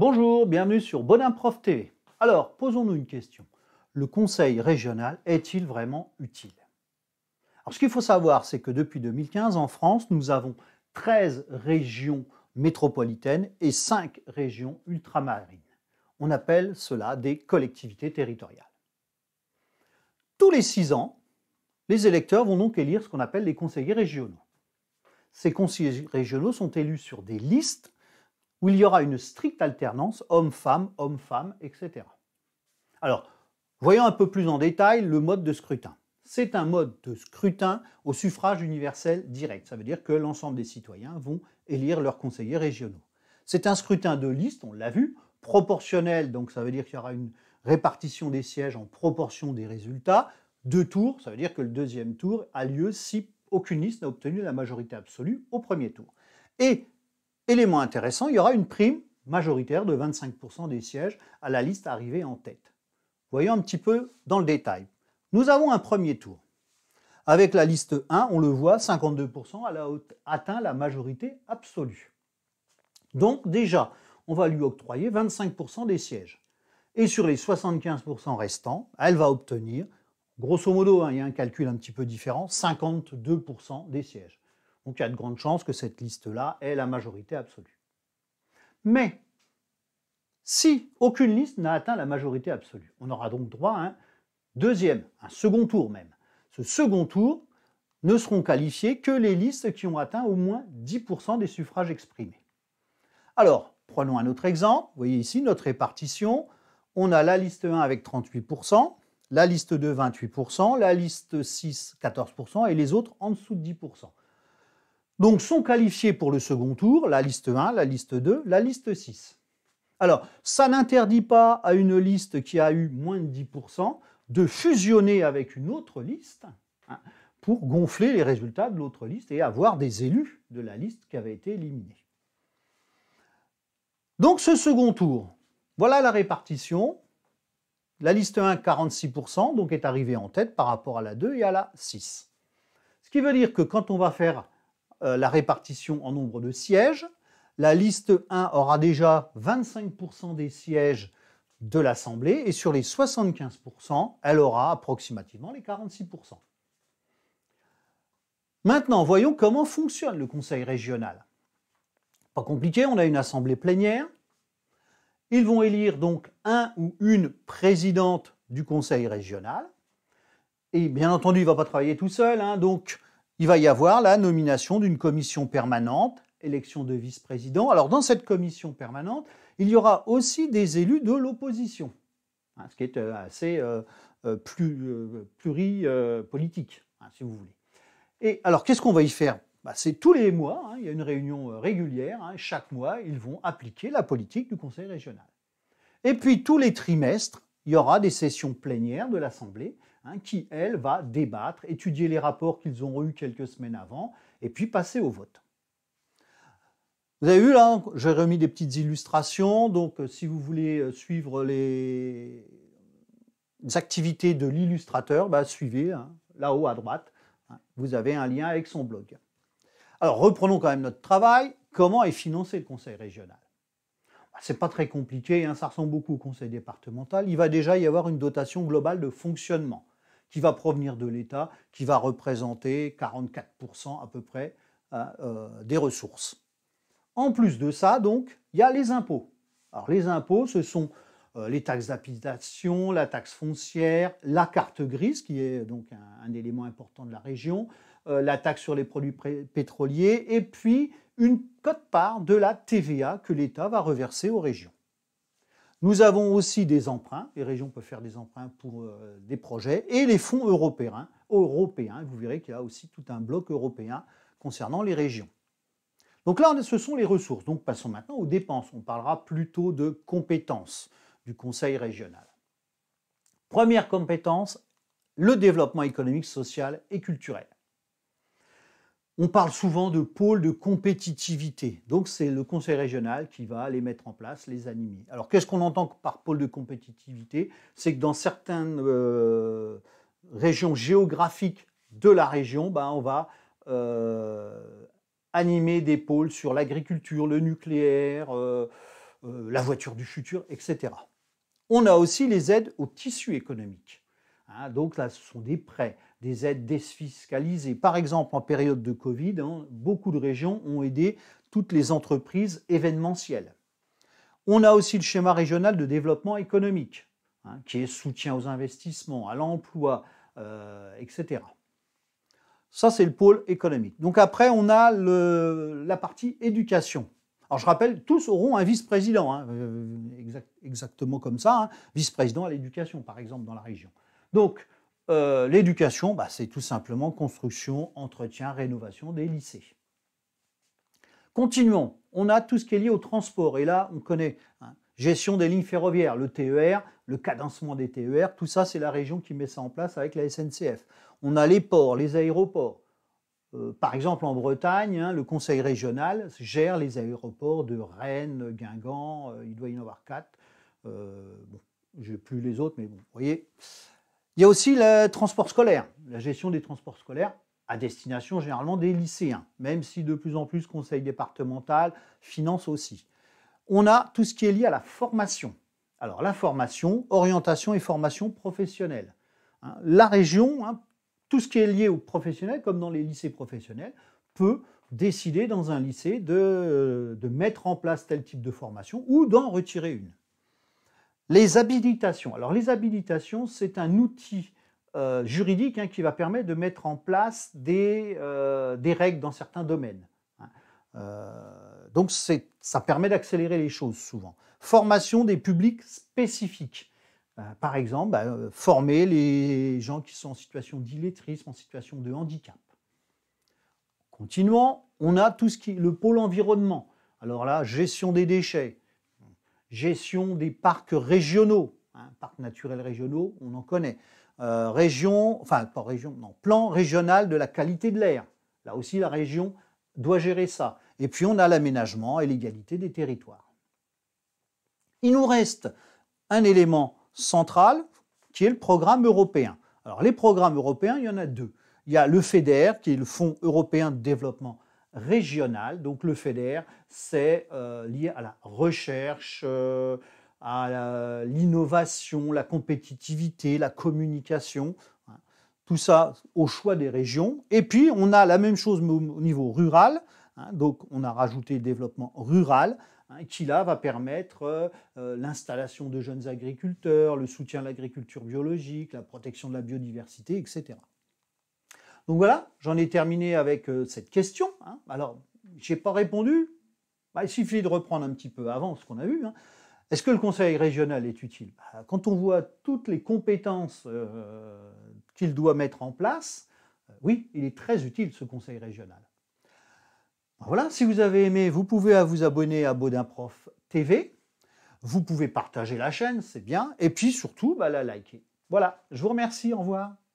Bonjour, bienvenue sur Bonimprof TV. Alors, posons-nous une question. Le conseil régional est-il vraiment utile Alors, ce qu'il faut savoir, c'est que depuis 2015, en France, nous avons 13 régions métropolitaines et 5 régions ultramarines. On appelle cela des collectivités territoriales. Tous les 6 ans, les électeurs vont donc élire ce qu'on appelle les conseillers régionaux. Ces conseillers régionaux sont élus sur des listes où il y aura une stricte alternance homme-femme, homme-femme, etc. Alors, voyons un peu plus en détail le mode de scrutin. C'est un mode de scrutin au suffrage universel direct. Ça veut dire que l'ensemble des citoyens vont élire leurs conseillers régionaux. C'est un scrutin de liste, on l'a vu, proportionnel, donc ça veut dire qu'il y aura une répartition des sièges en proportion des résultats. Deux tours, ça veut dire que le deuxième tour a lieu si aucune liste n'a obtenu la majorité absolue au premier tour. Et Élément intéressant, il y aura une prime majoritaire de 25% des sièges à la liste arrivée en tête. Voyons un petit peu dans le détail. Nous avons un premier tour. Avec la liste 1, on le voit, 52% a atteint la majorité absolue. Donc déjà, on va lui octroyer 25% des sièges. Et sur les 75% restants, elle va obtenir, grosso modo, hein, il y a un calcul un petit peu différent, 52% des sièges. Donc il y a de grandes chances que cette liste-là ait la majorité absolue. Mais si aucune liste n'a atteint la majorité absolue, on aura donc droit à un deuxième, un second tour même. Ce second tour ne seront qualifiés que les listes qui ont atteint au moins 10% des suffrages exprimés. Alors, prenons un autre exemple. Vous voyez ici notre répartition. On a la liste 1 avec 38%, la liste 2 28%, la liste 6 14% et les autres en dessous de 10%. Donc sont qualifiés pour le second tour la liste 1, la liste 2, la liste 6. Alors, ça n'interdit pas à une liste qui a eu moins de 10% de fusionner avec une autre liste hein, pour gonfler les résultats de l'autre liste et avoir des élus de la liste qui avait été éliminée. Donc ce second tour, voilà la répartition. La liste 1, 46%, donc est arrivée en tête par rapport à la 2 et à la 6. Ce qui veut dire que quand on va faire euh, la répartition en nombre de sièges. La liste 1 aura déjà 25% des sièges de l'Assemblée et sur les 75%, elle aura approximativement les 46%. Maintenant, voyons comment fonctionne le Conseil régional. Pas compliqué, on a une Assemblée plénière. Ils vont élire donc un ou une présidente du Conseil régional. Et bien entendu, il ne va pas travailler tout seul, hein, donc il va y avoir la nomination d'une commission permanente, élection de vice-président. Alors dans cette commission permanente, il y aura aussi des élus de l'opposition, hein, ce qui est euh, assez euh, euh, plus, pluripolitique, hein, si vous voulez. Et alors qu'est-ce qu'on va y faire bah, C'est tous les mois, hein, il y a une réunion régulière, chaque mois, ils vont appliquer la politique du Conseil régional. Et puis tous les trimestres, il y aura des sessions plénières de l'Assemblée Hein, qui, elle, va débattre, étudier les rapports qu'ils ont eus quelques semaines avant, et puis passer au vote. Vous avez vu là, j'ai remis des petites illustrations, donc euh, si vous voulez euh, suivre les, activités de l'illustrateur, bah, suivez hein, là-haut à droite, hein, vous avez un lien avec son blog. Alors reprenons quand même notre travail, comment est financé le conseil régional Ce bah, C'est pas très compliqué, ça ressemble beaucoup au conseil départemental, il va déjà y avoir une dotation globale de fonctionnement qui va provenir de l'État, qui va représenter 44% à peu près hein, euh, des ressources. En plus de ça, donc, il y a les impôts. Alors les impôts, ce sont euh, les taxes d'habitation, la taxe foncière, la carte grise, qui est donc un, élément important de la région, euh, la taxe sur les produits pétroliers, et puis une cote-part de la TVA que l'État va reverser aux régions. Nous avons aussi des emprunts, les régions peuvent faire des emprunts pour euh, des projets, et les fonds européens, européens. Vous verrez qu'il y a aussi tout un bloc européen concernant les régions. Donc là, ce sont les ressources. Donc passons maintenant aux dépenses. On parlera plutôt de compétences du Conseil régional. Première compétence, le développement économique, social et culturel. On parle souvent de pôles de compétitivité. Donc, c'est le conseil régional qui va les mettre en place, les animer. Alors, qu'est-ce qu'on entend par pôle de compétitivité C'est que dans certaines euh, régions géographiques de la région, ben, on va euh, animer des pôles sur l'agriculture, le nucléaire, euh, la voiture du futur, etc. On a aussi les aides au tissu économique. Hein, donc, là, ce sont des prêts des aides défiscalisées. Par exemple, en période de Covid, hein, beaucoup de régions ont aidé toutes les entreprises événementielles. On a aussi le schéma régional de développement économique, hein, qui est soutien aux investissements, à l'emploi, euh, etc. Ça, c'est le pôle économique. Donc après, on a le, la partie éducation. Alors je rappelle, tous auront un vice-président, hein, euh, exactement comme ça, vice-président à l'éducation, par exemple, dans la région. Donc, euh, l'éducation, bah, c'est tout simplement construction, entretien, rénovation des lycées. Continuons, on a tout ce qui est lié au transport, et là on connaît hein, gestion des lignes ferroviaires, le TER, le cadencement des TER, tout ça c'est la région qui met ça en place avec la SNCF. On a les ports, les aéroports. Euh, par exemple en Bretagne, hein, le conseil régional gère les aéroports de Rennes, Guingamp, euh, il doit y en avoir quatre. je n'ai plus les autres, mais bon, vous voyez. Il y a aussi le transport scolaire, la gestion des transports scolaires à destination généralement des lycéens, même si de plus en plus conseil départemental finance aussi. On a tout ce qui est lié à la formation. Alors la formation, orientation et formation professionnelle. Hein, la région, hein, tout ce qui est lié aux professionnels, comme dans les lycées professionnels, peut décider dans un lycée de mettre en place tel type de formation ou d'en retirer une. Les habilitations. Alors les habilitations, c'est un outil euh, juridique hein, qui va permettre de mettre en place des, euh, règles dans certains domaines. Hein. Euh, donc ça permet d'accélérer les choses souvent. Formation des publics spécifiques. par exemple, bah, former les gens qui sont en situation d'illettrisme, en situation de handicap. Continuons, on a tout ce qui est le pôle environnement. Alors là, gestion des déchets, gestion des parcs régionaux, hein, parcs naturels régionaux, on en connaît, euh, région, enfin pas région, non, plan régional de la qualité de l'air. Là aussi, la région doit gérer ça. Et puis on a l'aménagement et l'égalité des territoires. Il nous reste un élément central qui est le programme européen. Alors les programmes européens, il y en a deux. Il y a le FEDER, qui est le Fonds européen de développement donc le FEDER, c'est euh, lié à la recherche, euh, à l'innovation, la, compétitivité, la communication. Hein. Tout ça au choix des régions. Et puis, on a la même chose au niveau rural. Hein. Donc, on a rajouté développement rural hein, qui là va permettre euh, l'installation de jeunes agriculteurs, le soutien à l'agriculture biologique, la protection de la biodiversité, etc. Donc voilà, j'en ai terminé avec euh, cette question. Hein. Alors, je n'ai pas répondu. Bah, il suffit de reprendre un petit peu avant ce qu'on a vu. Hein. Est-ce que le conseil régional est utile bah, Quand on voit toutes les compétences euh, qu'il doit mettre en place, euh, oui, il est très utile ce conseil régional. Bah, voilà, si vous avez aimé, vous pouvez vous abonner à Baudin Prof TV. Vous pouvez partager la chaîne, c'est bien. Et puis surtout, la liker. Voilà, je vous remercie, au revoir.